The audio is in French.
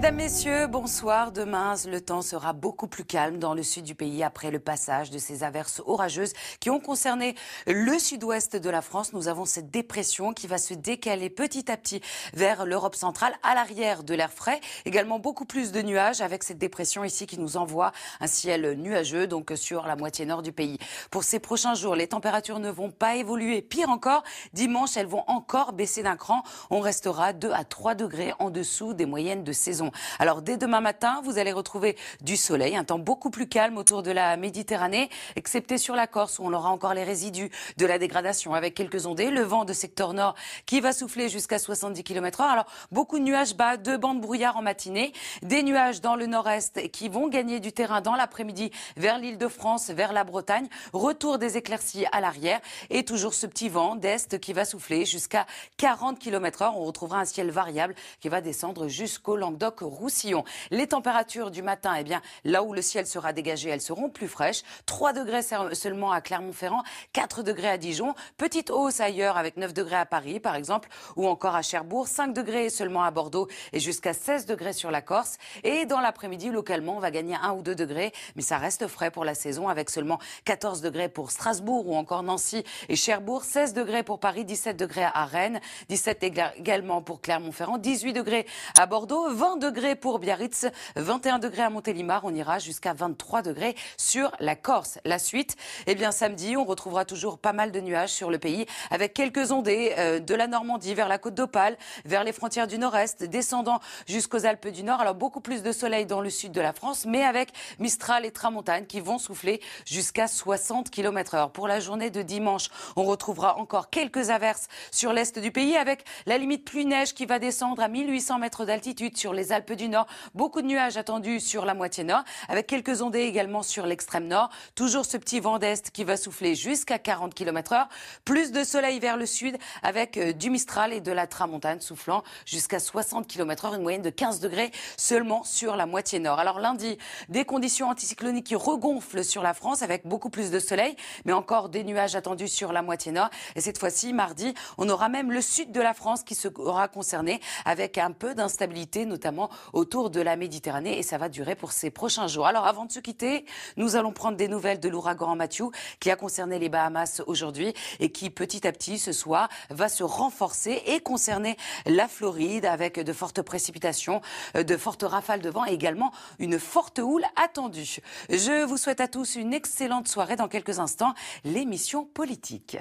Mesdames, Messieurs, bonsoir. Demain, le temps sera beaucoup plus calme dans le sud du pays après le passage de ces averses orageuses qui ont concerné le sud-ouest de la France. Nous avons cette dépression qui va se décaler petit à petit vers l'Europe centrale, à l'arrière de l'air frais. Également beaucoup plus de nuages avec cette dépression ici qui nous envoie un ciel nuageux, donc sur la moitié nord du pays. Pour ces prochains jours, les températures ne vont pas évoluer. Pire encore, dimanche, elles vont encore baisser d'un cran. On restera 2 à 3 degrés en dessous des moyennes de saison. Alors dès demain matin, vous allez retrouver du soleil, un temps beaucoup plus calme autour de la Méditerranée, excepté sur la Corse où on aura encore les résidus de la dégradation avec quelques ondées, le vent de secteur nord qui va souffler jusqu'à 70 km/h. Alors beaucoup de nuages bas, deux bandes brouillard en matinée, des nuages dans le nord-est qui vont gagner du terrain dans l'après-midi vers l'île de France, vers la Bretagne, retour des éclaircies à l'arrière et toujours ce petit vent d'est qui va souffler jusqu'à 40 km/h. On retrouvera un ciel variable qui va descendre jusqu'au Languedoc Languedoc-Roussillon. Les températures du matin, eh bien, là où le ciel sera dégagé, elles seront plus fraîches. 3 degrés seulement à Clermont-Ferrand, 4 degrés à Dijon. Petite hausse ailleurs avec 9 degrés à Paris, par exemple, ou encore à Cherbourg. 5 degrés seulement à Bordeaux et jusqu'à 16 degrés sur la Corse. Et dans l'après-midi, localement, on va gagner 1 ou 2 degrés, mais ça reste frais pour la saison avec seulement 14 degrés pour Strasbourg ou encore Nancy et Cherbourg. 16 degrés pour Paris, 17 degrés à Rennes, 17 également pour Clermont-Ferrand, 18 degrés à Bordeaux, 20 degrés pour Biarritz, 21 degrés à Montélimar, on ira jusqu'à 23 degrés sur la Corse. La suite, eh bien samedi, on retrouvera toujours pas mal de nuages sur le pays avec quelques ondées euh, de la Normandie vers la côte d'Opale, vers les frontières du nord-est, descendant jusqu'aux Alpes du Nord. Alors beaucoup plus de soleil dans le sud de la France, mais avec Mistral et Tramontane qui vont souffler jusqu'à 60 km heure. Pour la journée de dimanche, on retrouvera encore quelques averses sur l'est du pays avec la limite pluie-neige qui va descendre à 1800 mètres d'altitude sur les Alpes du Nord. Beaucoup de nuages attendus sur la moitié nord, avec quelques ondées également sur l'extrême nord. Toujours ce petit vent d'est qui va souffler jusqu'à 40 km h Plus de soleil vers le sud, avec euh, du Mistral et de la Tramontane soufflant jusqu'à 60 km h une moyenne de 15 degrés seulement sur la moitié nord. Alors lundi, des conditions anticycloniques qui regonflent sur la France avec beaucoup plus de soleil, mais encore des nuages attendus sur la moitié nord. Et cette fois-ci, mardi, on aura même le sud de la France qui sera concerné avec un peu d'instabilité, notamment autour de la Méditerranée et ça va durer pour ces prochains jours. Alors avant de se quitter, nous allons prendre des nouvelles de l'ouragan Matthew qui a concerné les Bahamas aujourd'hui et qui petit à petit ce soir va se renforcer et concerner la Floride avec de fortes précipitations, euh, de fortes rafales de vent et également une forte houle attendue. Je vous souhaite à tous une excellente soirée dans quelques instants, l'émission politique.